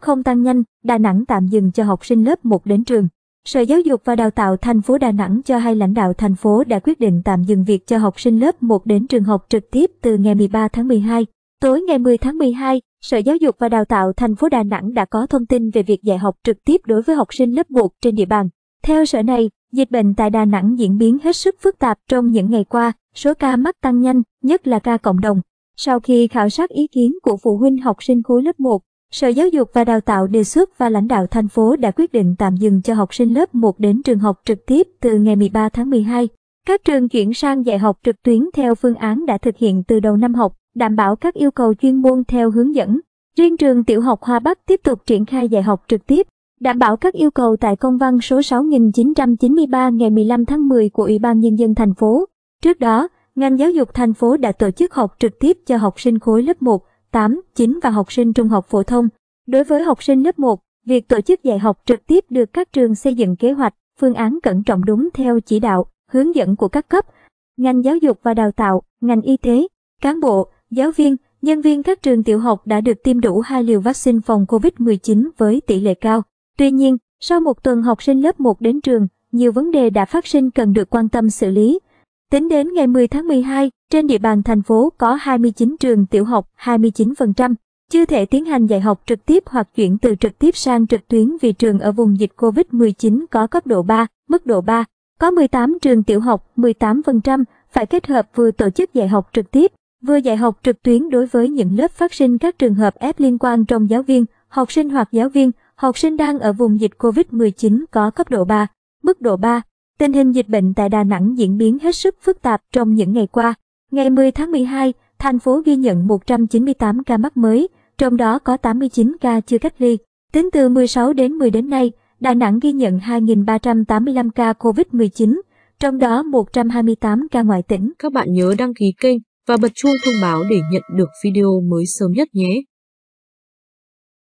F0 tăng nhanh, Đà Nẵng tạm dừng cho học sinh lớp 1 đến trường. Sở Giáo dục và Đào tạo thành phố Đà Nẵng cho hay lãnh đạo thành phố đã quyết định tạm dừng việc cho học sinh lớp 1 đến trường học trực tiếp từ ngày 13 tháng 12. Tối ngày 10 tháng 12, Sở Giáo dục và Đào tạo thành phố Đà Nẵng đã có thông tin về việc dạy học trực tiếp đối với học sinh lớp 1 trên địa bàn. Theo sở này, dịch bệnh tại Đà Nẵng diễn biến hết sức phức tạp trong những ngày qua, số ca mắc tăng nhanh, nhất là ca cộng đồng. Sau khi khảo sát ý kiến của phụ huynh học sinh khối lớp 1, Sở Giáo dục và Đào tạo đề xuất và lãnh đạo thành phố đã quyết định tạm dừng cho học sinh lớp 1 đến trường học trực tiếp từ ngày 13 tháng 12. Các trường chuyển sang dạy học trực tuyến theo phương án đã thực hiện từ đầu năm học, đảm bảo các yêu cầu chuyên môn theo hướng dẫn. Riêng trường tiểu học Hoa Bắc tiếp tục triển khai dạy học trực tiếp, đảm bảo các yêu cầu tại công văn số 6993 ngày 15 tháng 10 của Ủy ban Nhân dân thành phố. Trước đó, ngành giáo dục thành phố đã tổ chức học trực tiếp cho học sinh khối lớp 1, 8, 9 và học sinh trung học phổ thông. Đối với học sinh lớp 1, việc tổ chức dạy học trực tiếp được các trường xây dựng kế hoạch, phương án cẩn trọng đúng theo chỉ đạo, hướng dẫn của các cấp, ngành giáo dục và đào tạo, ngành y tế, cán bộ, giáo viên, nhân viên các trường tiểu học đã được tiêm đủ hai liều vaccine phòng COVID-19 với tỷ lệ cao. Tuy nhiên, sau một tuần học sinh lớp 1 đến trường, nhiều vấn đề đã phát sinh cần được quan tâm xử lý. Tính đến ngày 10 tháng 12, trên địa bàn thành phố có 29 trường tiểu học, 29%, chưa thể tiến hành dạy học trực tiếp hoặc chuyển từ trực tiếp sang trực tuyến vì trường ở vùng dịch COVID-19 có cấp độ 3, mức độ 3. Có 18 trường tiểu học, 18% phải kết hợp vừa tổ chức dạy học trực tiếp, vừa dạy học trực tuyến đối với những lớp phát sinh các trường hợp F liên quan trong giáo viên, học sinh hoặc giáo viên, học sinh đang ở vùng dịch COVID-19 có cấp độ 3, mức độ 3. Tình hình dịch bệnh tại Đà Nẵng diễn biến hết sức phức tạp trong những ngày qua. Ngày 10 tháng 12, thành phố ghi nhận 198 ca mắc mới, trong đó có 89 ca chưa cách ly. Tính từ 16 đến 10 đến nay, Đà Nẵng ghi nhận 2.385 ca COVID-19, trong đó 128 ca ngoại tỉnh. Các bạn nhớ đăng ký kênh và bật chuông thông báo để nhận được video mới sớm nhất nhé.